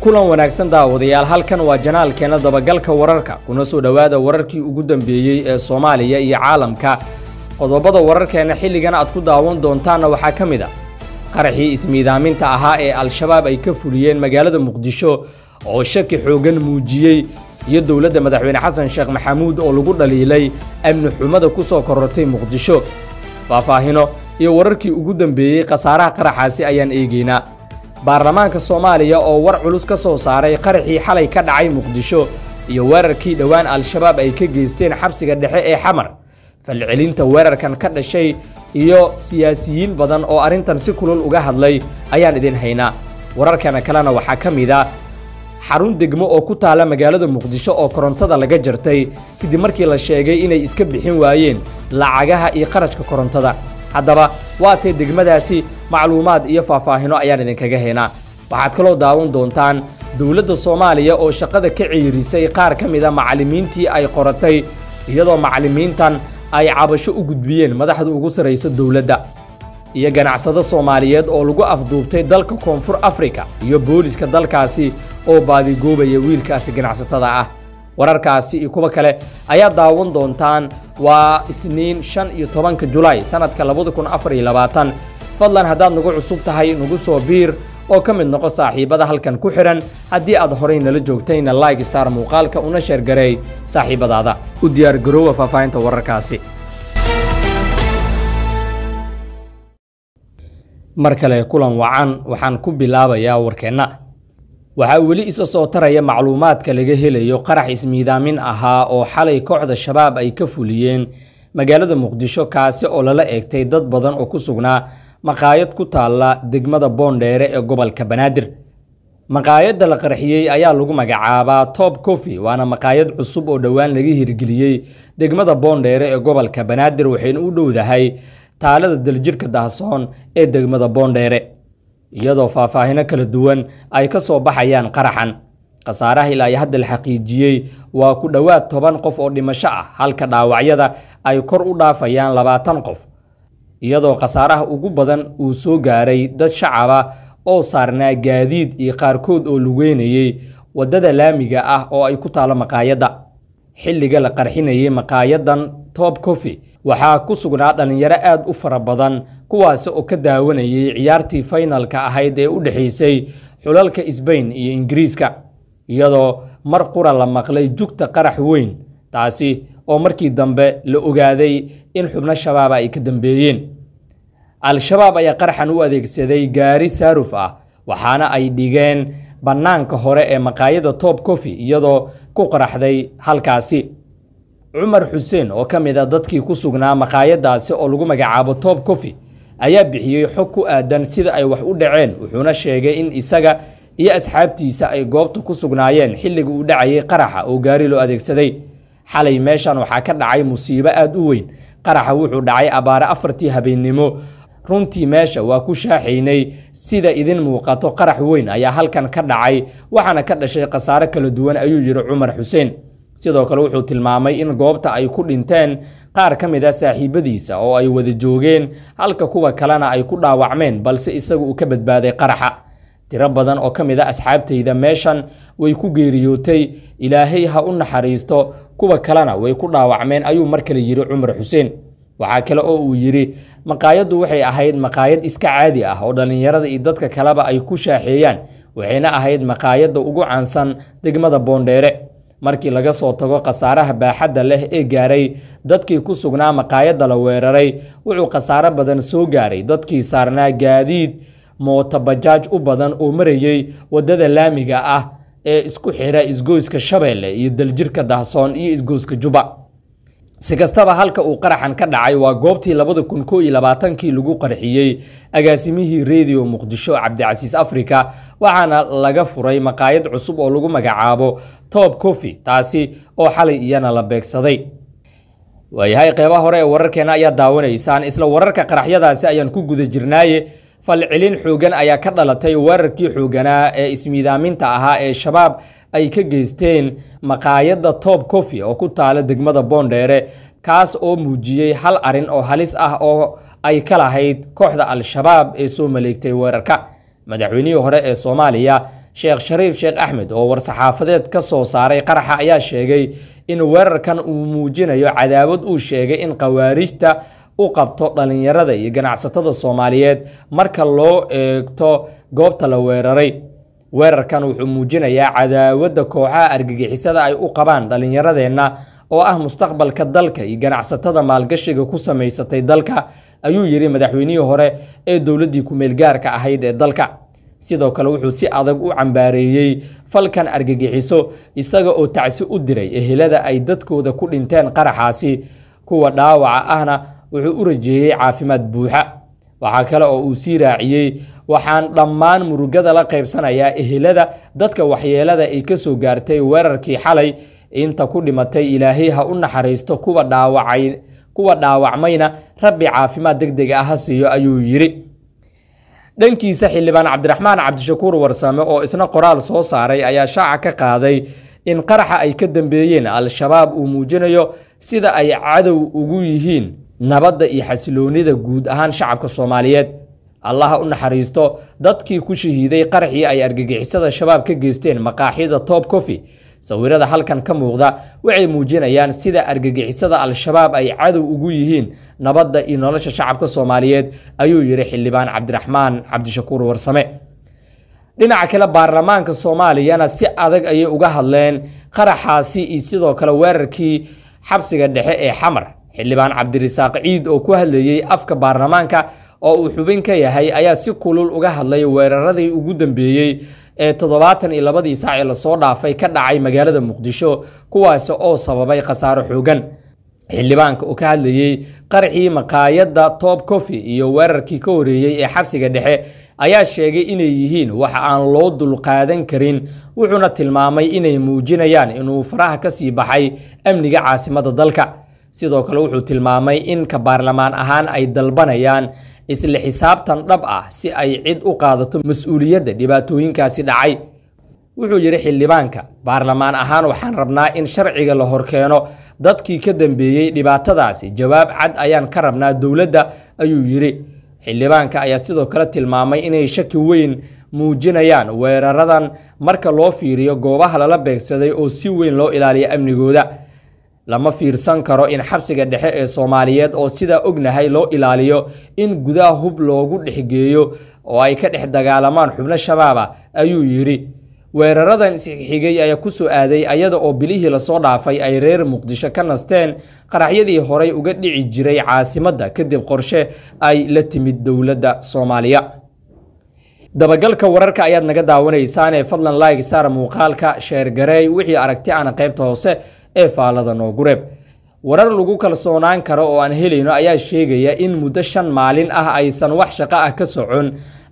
kulan wanaagsan daawadayaal halkan waa janaalkeena dabagalka wararka kuna soo dhowaada wararkii ugu dambeeyey ee soomaaliya iyo caalamka qodobada wararkeena xilligan aad ku daawan doontaanna waxaa ka mid a qaraxii ismiidaaminta ahaa ee al-shabaab ay ka fuliyeen magaalada muqdisho oo shaki xooggan muujiyey iyo dowladda madaxweyne xasan sheekh maxamuud oo lagu dhaliilay amni xumada ku soo korortay muqdisho faahfaahino iyo wararkii ugu dambeeyey khasaaraha qaraxaasi ayaan eegaynaa baarlamaanka soomaaliya oo war culus ka soo saaray qaraxii xalay ka dhacay muqdisho iyo weerarkii dhowaan al-shabaab ay ka geysteen xabsiga dhexe ee xamar falcelinta weerarkan ka dhashay iyo siyaasiyiin badan oo arrintan si kulul uga hadlay ayaan idin haynaa wararkana kalena waxaa ka mid a ah xarun degmo oo ku taala magaalada muqdisho oo korontada laga jartay kadib markii la sheegay inay iska bixin waayeen lacagaha iyo qarashka korontada haddaba waatee degmadaasi macluumaad iyo faahfaahino ayaan idinkaga haynaa waxaad kaloo daawan doontaan dowladda soomaaliya oo shaqada ka ciirisay qaar ka mida ah macalimiintii ay qoratay iyadoo macalimiintan ay cabasho u gudbiyeen madaxda ugu sarraysa dowladda iyo ganacsado soomaaliyeed oo lagu afduubtay dalka koonfur afrika iyo booliiska dalkaasi oo baadigoobaya wiilkaasi ganacsatada ah wararkaasi iyo kuwa kale ayaa daawan doontaan waa isniin shan iyo tobanka julaay sannadka labada kun afar iyo labaatan fadlan haddaad nagu cusub tahay nagu soo biir oo ka mid noqo saaxiibada halkan ku xidhan haddii aad horay nala joogtayna laaygi saar muuqaalka una sheergareey saaxiibadaada u diyaargaroowa faahfaahinta wararkaasi mar kale kulan wacan waxaan ku bilaabayaa warkeenna waxaa weli isa soo taraya macluumaadka laga helayo qarax ismiidaamin ahaa oo xalay kooxda shabaab ay ka fuliyeen magaalada muqdisho kaasi oo lala eegtay dad badan oo ku sugnaa maqaayad ku taalla degmada boondheere ee gobolka banaadir maqaayadda la qarxiyey ayaa lagu magacaabaa top coffee waana makhaayad cusub oo dhowaan laga hirgeliyey degmada boondheere ee gobolka banaadir waxayna u dhowdahay taalada daljirka dahsoon ee degmada boondheere iyadoo faahfaahino kala duwan ay ka soo baxayaan qaraxan khasaaraha ilaa hadda la xaqiijiyey waa ku dhowaad toban qof oo dhimasho ah halka dhaawacyada ay kor u dhaafayaan labaatan qof iyadoo khasaaraha ugu badan uu soo gaaray dad shacaba oo saarnaa gaadiid iyo qaarkood oo lugeynayay waddada laamiga ah oo ay ku taalo maqaayadda xilliga la qarxinayay maqaayaddan toob cofi waxaa ku sugnaa dhallinyaro aad u fara badan kuwaasi oo ka daawanayay ciyaartii faynalka ahayd ee u dhexaysay xulalka sbain iyo ingiriiska iyadoo mar qura la maqlay jugta qarax weyn taasi oo markii dambe la ogaaday in xubno shabaaba ay ka dambeeyeen al-shabaab ayaa qarxan u adeegsaday gaari saaruf ah waxaana ay dhigeen bannaanka hore ee maqaayada top cofi iyadoo ku qaraxday halkaasi cumar xuseen oo ka mid a ah dadkii ku sugnaa maqaayadaasi oo lagu magacaabo top cofi ayaa bixiyey xog ku aadan sida ay wax u dhaceen wuxuuna sheegay in isaga iyo asxaabtiisa ay goobta ku sugnaayeen xilliga uu dhacayay qaraxa oo gaari loo adeegsaday xalay meeshan waxaa ka dhacay musiibo aada u weyn qaraxa wuxuu dhacay abaare afartii habeennimo runtii meesha waa ku shaaxaynay sida idin muuqato qarax weyn ayaa halkan ka dhacay waxaana ka dhashay khasaare kala duwan ayuu yidhi cumar xuseen sidoo kale wuxuu tilmaamay in goobta ay ku dhinteen qaar ka mid a ah saaxiibadiisa oo ay wada joogeen halka kuwa kalena ay ku dhaawacmeen balse isagu uu ka badbaaday qaraxa tiro badan oo ka mid a ah asxaabtayda meeshan way ku geeriyootay ilaahay ha u naxariisto kuwa kalena way ku dhaawacmeen ayuu mar kale yidhi cumar xuseen waxaa kale oo uu yidhi maqaayaddu waxay ahayd maqaayad iska caadi ah oo dhallinyarada iyo dadka kaleba ay ku shaaxeeyaan waxayna ahayd maqaayadda ugu caansan degmada boondheere markii laga soo tago khasaaraha baaxadda leh ee gaaray dadkii ku sugnaa maqaayadda la weeraray wuxuu khasaaro badan soo gaaray dadkii saarnaa gaadiid mootabajaaj u badan oo marayay waddada laamiga ah ee isku xira isgoyska shabeelle iyo daljirka dahsoon iyo isgoyska juba si kastaba halka uu qaraxan ka dhacay waa goobtii labada kun koo iyo labaatankii lagu qarxiyey agaasimihii redio muqdisho cabdicasiis africa waxaana laga furay maqaayad cusub oo lagu magacaabo top cofi taasi oo xalay iyana la beegsaday waayahay qeyba hore ee wararkeena ayaa daawanaysaan isla wararka qaraxyadaasi ayaan ku guda jirnaaye falcelin xoogan ayaa ka dhalatay weerarkii xooganaa ee ismiidaaminta ahaa ee shabaab ay ka geysteen maqaayadda toob coffee oo ku taala degmada boondheere kaas oo muujiyey hal arrin oo halis ah oo ay ka lahayd kooxda al-shabaab ee soo maleegtay weerarka madaxweynihii hore ee soomaaliya sheekh shariif sheekh axmed oo war-saxaafadeed ka soo saaray qaraxa ayaa sheegay in weerarkan uu muujinayo cadaawad uu sheegay in khawaarijta u qabto dhallinyarada iyo ganacsatada soomaaliyeed marka loo eegto goobta la weeraray weerarkan wuxuu muujinayaa cadaawadda kooxaha argagixisada ay u qabaan dhallinyaradeenna oo ah mustaqbalka dalka iyo ganacsatada maalgashiga ku samaysatay dalka ayuu yidhi madaxweynihii hore ee dowladdii ku-meelgaarka ahayd ee dalka sidoo kale wuxuu si adag u cambaareeyey falkan argagixiso isaga oo tacsi u diray ehelada ay dadkooda ku dhinteen qaraxaasi kuwa dhaawaca ahna wuxuu u rajeeyey caafimaad buuxa waxaa kale oo uu sii raaciyey waxaan dhammaan murugada la qaybsanayaa ehelada dadka waxyeelada ay ka soo gaartay weerarkii xalay inta ku dhimatay ilaahay ha u naxariisto kuwa dhaawacay kuwa dhaawacmayna rabbi caafimaad deg deg ah ha siiyo ayuu yidhi dhankiisa xildhibaan cabdiraxmaan cabdishakuur warsame oo isna qoraal soo saaray ayaa shaaca ka qaaday in qaraxa ay ka dambeeyeen al-shabaab uu muujinayo sida ay cadow ugu yihiin nabadda iyo xasiloonida guud ahaan shacabka soomaaliyeed allaha u naxariisto dadkii ku shahiiday qarxii ay argagixisada shabaab ka geysteen maqaaxida toob cofi sawirada halkan ka muuqda waxay muujinayaan sida argagixisada al-shabaab ay cadow ugu yihiin nabadda iyo nolosha shacabka soomaaliyeed ayuu yidhi xildhibaan cabdiraxmaan cabdishakuur warsame dhinaca kale baarlamaanka soomaaliyana si adag ayay uga hadleen qaraxaasi iyo sidoo kale weerarkii xabsiga dhexe ee xamar xildhibaan cabdirasaaq ciid oo ku hadlayey afka baarlamaanka oo uu xubin ka yahay ayaa si kulul uga hadlay weeraradii ugu dambeeyey ee toddobaatan iyo labadii saac ee lasoo dhaafay ka dhacay magaalada muqdisho kuwaasi oo sababay khasaaro xoogan xildhibaanka uu ka hadlayey qarxii maqaayadda top cofi iyo weerarkii ka horeeyey ee xabsiga dhexe ayaa sheegay inay yihiin wax aan loo dulqaadan karin wuxuuna tilmaamay inay muujinayaan inuu faraha ka sii baxay amniga caasimadda dalka sidoo kale wuxuu tilmaamay in ka baarlamaan ahaan ay dalbanayaan isla xisaabtan dhab ah si ay cid u qaadato mas-uuliyadda dhibaatooyinkaasi dhacay wuxuu yidhi xildhibaanka baarlamaan ahaan waxaan rabnaa in sharciga la horkeeno dadkii ka dambeeyey dhibaatadaasi jawaab cad ayaan ka rabnaa dowladda ayuu yidhi xildhibaanka ayaa sidoo kale tilmaamay inay shaki weyn muujinayaan weeraradan marka loo fiiriyo goobaha lala beegsaday oo si weyn loo ilaaliya amnigooda lama fiirsan karo in xabsiga dhexe ee soomaaliyeed oo sidaa ognahay loo ilaaliyo in gudaha hub loogu dhex geeyo oo ay ka dhex dagaalamaan xubno shabaaba ayuu yidhi weeraradan isxigay ayaa ku soo aaday ayada oo bilihii lasoo dhaafay ay reer muqdisho ka nasteen qaraxyadii horay uga dhici jiray caasimadda kadib qorshe ay la timid dowladda soomaaliya dabagalka wararka ayaad naga daawanaysaanee fadlan laig saar muuqaalka sheergareey wixii aragti ana qaybta hoose ee faallada noogureeb warar lagu kalsoonaan karo oo aan helayno ayaa sheegaya in muddo shan maalin ah aysan wax shaqo ah ka socon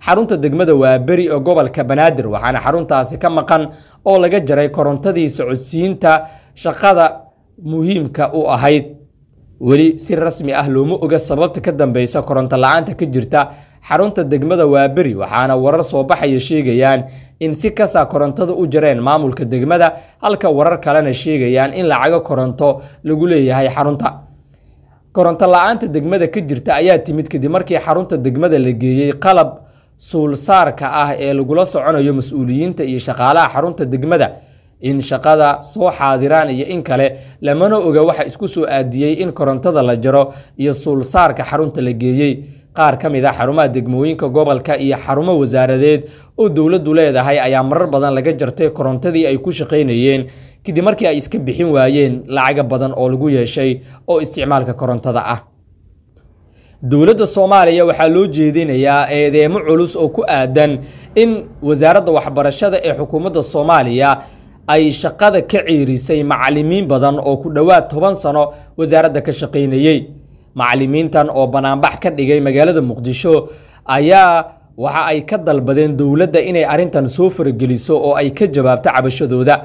xarunta degmada waaberi oo gobolka banaadir waxaana xaruntaasi ka maqan oo laga jaray korontadii socodsiinta shaqada muhiimka u ahayd weli si rasmi ah looma oga sababta ka dambeysa koronto la-aanta ka jirta xarunta degmada waaberi waxaana warar soo baxaya sheegayaan in si kasaa korontada u jareen maamulka degmada halka warar kalena sheegayaan in lacago koronto lagu leeyahay xarunta koronto la-aanta degmada ka jirta ayaa timid kadib markii xarunta degmada la geeyey qalab suulsaarka ah ee lagula soconayo mas-uuliyiinta iyo shaqaalaha xarunta degmada in shaqada soo xaadiraan iyo in kale lamana oga waxa isku soo aadiyey in korontada la jaro iyo suulsaarka xarunta la geeyey qaar ka mid a ah xarumaha degmooyinka gobolka iyo xarumo wasaaradeed oo dowladdu leedahay ayaa marar badan laga jartay korontadii ay ku shaqaynayeen kadib markii ay iska bixin waayeen lacaga badan oo lagu yeeshay oo isticmaalka korontada ah dowladda soomaaliya waxaa loo jeedinayaa eedeemo culus oo ku aadan in wasaaradda waxbarashada ee xukuumadda soomaaliya ay shaqada ka ciirisay macalimiin badan oo ku dhowaad toban sano wasaaradda ka shaqaynayey macalimiintan oo banaanbax ka dhigay magaalada muqdisho ayaa waxa ay ka dalbadeen dowladda inay arrintan soo farageliso oo ay ka jawaabto cabashadooda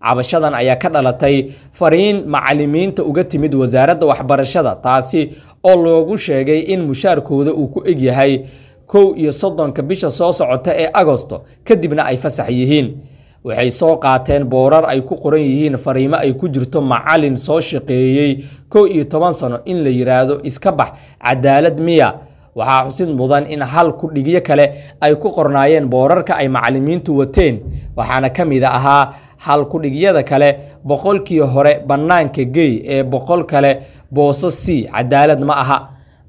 cabashadan ayaa ka dhalatay fariin macalimiinta uga timid wasaaradda waxbarashada taasi oo loogu sheegay in mushaarkooda uu ku egyahay kow iyo soddonka bisha soo socota ee agosto kadibna ay fasax yihiin waxay soo qaateen boorar ay ku qoran yihiin fariimo ay ku jirto macalin soo shaqeeyey kow iyo toban sano in la yidhaahdo iska bax cadaalad miya waxaa xusid mudan in hal kudhigyo kale ay ku qornaayeen boorarka ay macalimiintu wateen waxaana ka mid ahaa hal kudhigyada kale boqolkii hore bannaanka gey ee boqol kale booso c cadaalad ma aha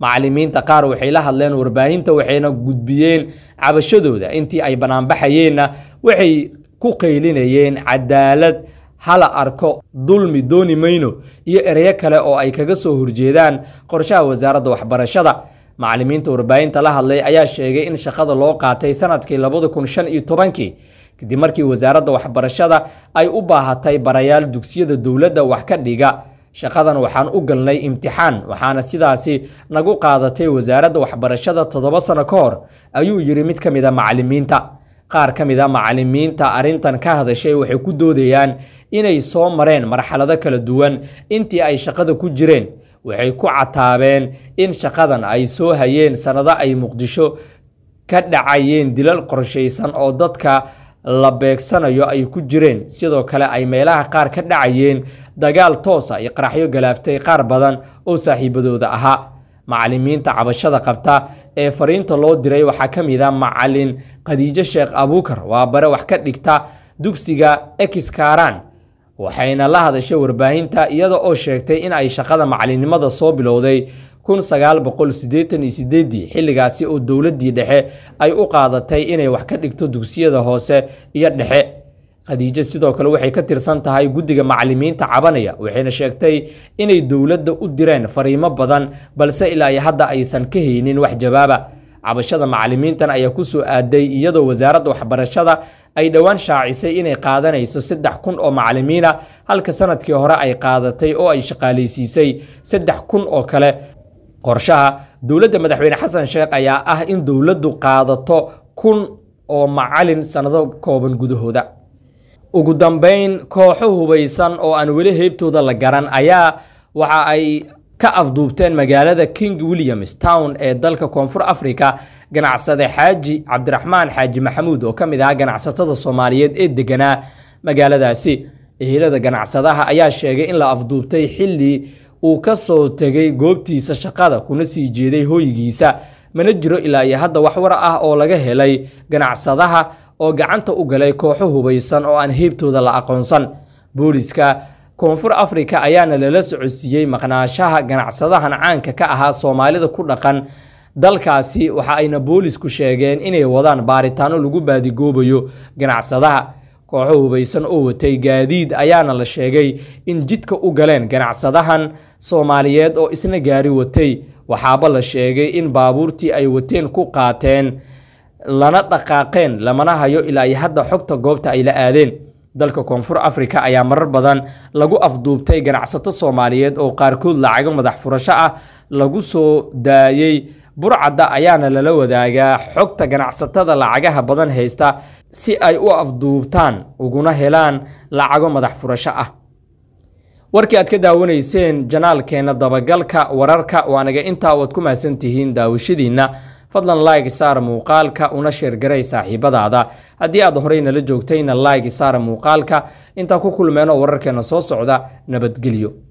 macalimiinta qaar waxay la hadleen warbaahinta waxayna gudbiyeen cabashadooda intii ay banaanbaxayeenna waxay ku qaylinayeen cadaalad hala arko dulmi dooni mayno iyo ereyo kale oo ay kaga soo horjeedaan qorshaha wasaaradda waxbarashada macalimiinta warbaahinta la hadlay ayaa sheegay in shaqada loo qaatay sanadkii labada kun shan iyo tobankii kadib markii wasaaradda waxbarashada ay u baahatay barayaal dugsiyada dowladda wax ka dhiga shaqadan waxaan u galnay imtixaan waxaana sidaasi nagu qaadatay wasaaradda waxbarashada toddoba sano ka hor ayuu yidhi mid ka mid a ah macallimiinta qaar ka mid a ah macallimiinta arrintan ka hadashay waxay ku doodayaan inay soo mareen marxalado kala duwan intii ay shaqada ku jireen waxay ku cataabeen in shaqadan ay soo hayeen sannado ay muqdisho ka dhacayeen dilal qorshaysan oo dadka la beegsanayo ay ku jireen sidoo kale ay meelaha qaar ka dhacayeen dagaal toosa ah iyo qaraxyo galaaftay qaar badan oo saaxiibadooda ahaa macalimiinta cabashada qabta ee fariinta loo diray waxaa ka mid a ah macalin khadiijo sheekh abuukar waa bare wax ka dhigta dugsiga ekiskaaraan waxayna la hadashay warbaahinta iyada oo sheegtay in ay shaqada macalinimada soo bilowday kun sagaal xilligaasi oo dowladdii dhexe ay u qaadatay inay wax ka dhigto dugsiyada hoose iyo dhexe khadiijo sidoo kale waxay ka tirsan tahay guddiga macalimiinta cabanaya waxayna sheegtay inay dowladda u direen fariimo badan balse ilaa iyo hadda aysan ka haynin wax jawaaba cabashada macalimiintan ayaa kusoo aaday iyadoo wasaaradda waxbarashada ay dhowaan shaacisay inay qaadanayso saddex kun oo macalimiina halka sanadkii hore ay qaadatay oo ay shaqaalaysiisay saddex kun oo kale qorshaha dowladda madaxweyne xasan sheekh ayaa ah in dowladdu qaadato kun oo macalin sannado kooban gudahooda ugu dambeyn kooxo hubaysan oo aan weli heybtooda la garan ayaa waxa ay ka afduubteen magaalada king williams town ee dalka koonfur afrika ganacsade xaaji cabdiraxmaan xaaji maxamuud oo ka mid ahaa ganacsatada soomaaliyeed ee deganaa magaaladaasi ehelada ganacsadaha ayaa sheegay in la afduubtay xilli uu ka soo tegay goobtiisa shaqada kuna sii jeeday hoygiisa mana jiro ilaa iyo hadda wax war ah oo laga helay ganacsadaha oo gacanta u galay kooxo hubaysan oo aan heybtooda la aqoonsan booliska koonfur afrika ayaana lala socodsiiyey maqnaashaha ganacsadahan caanka ka ahaa soomaalida ku dhaqan dalkaasi waxa ayna booliisku sheegeen inay wadaan baaritaano lagu baadigoobayo ganacsadaha kooxo hubaysan oo watay gaadiid ayaana la sheegay in jidka u galeen ganacsadahan soomaaliyeed oo isna gaari watay waxaaba la sheegay in baabuurtii ay wateen ku qaateen lana dhaqaaqeen lamana hayo ilaa iyo hadda xogta goobta ay la aadeen dalka koonfur afrika ayaa marar badan lagu afduubtay ganacsato soomaaliyeed oo qaarkood lacago madax furasho ah lagu soo daayey burcadda ayaana lala wadaagaa xogta ganacsatada lacagaha badan haysta si ay u afduubtaan uguna helaan lacago madax furasho ah warkii aad ka daawanayseen janaalkeenna dabagalka wararka waanaga intaa waad ku tihiin daawashadiinna fadlan laayg saar muuqaalka una sheergaray saaxiibadaada haddii aad horeyna la joogtayna laayg saar muuqaalka intaa ku kulmeenoo wararkeena soo socda nabadgelyo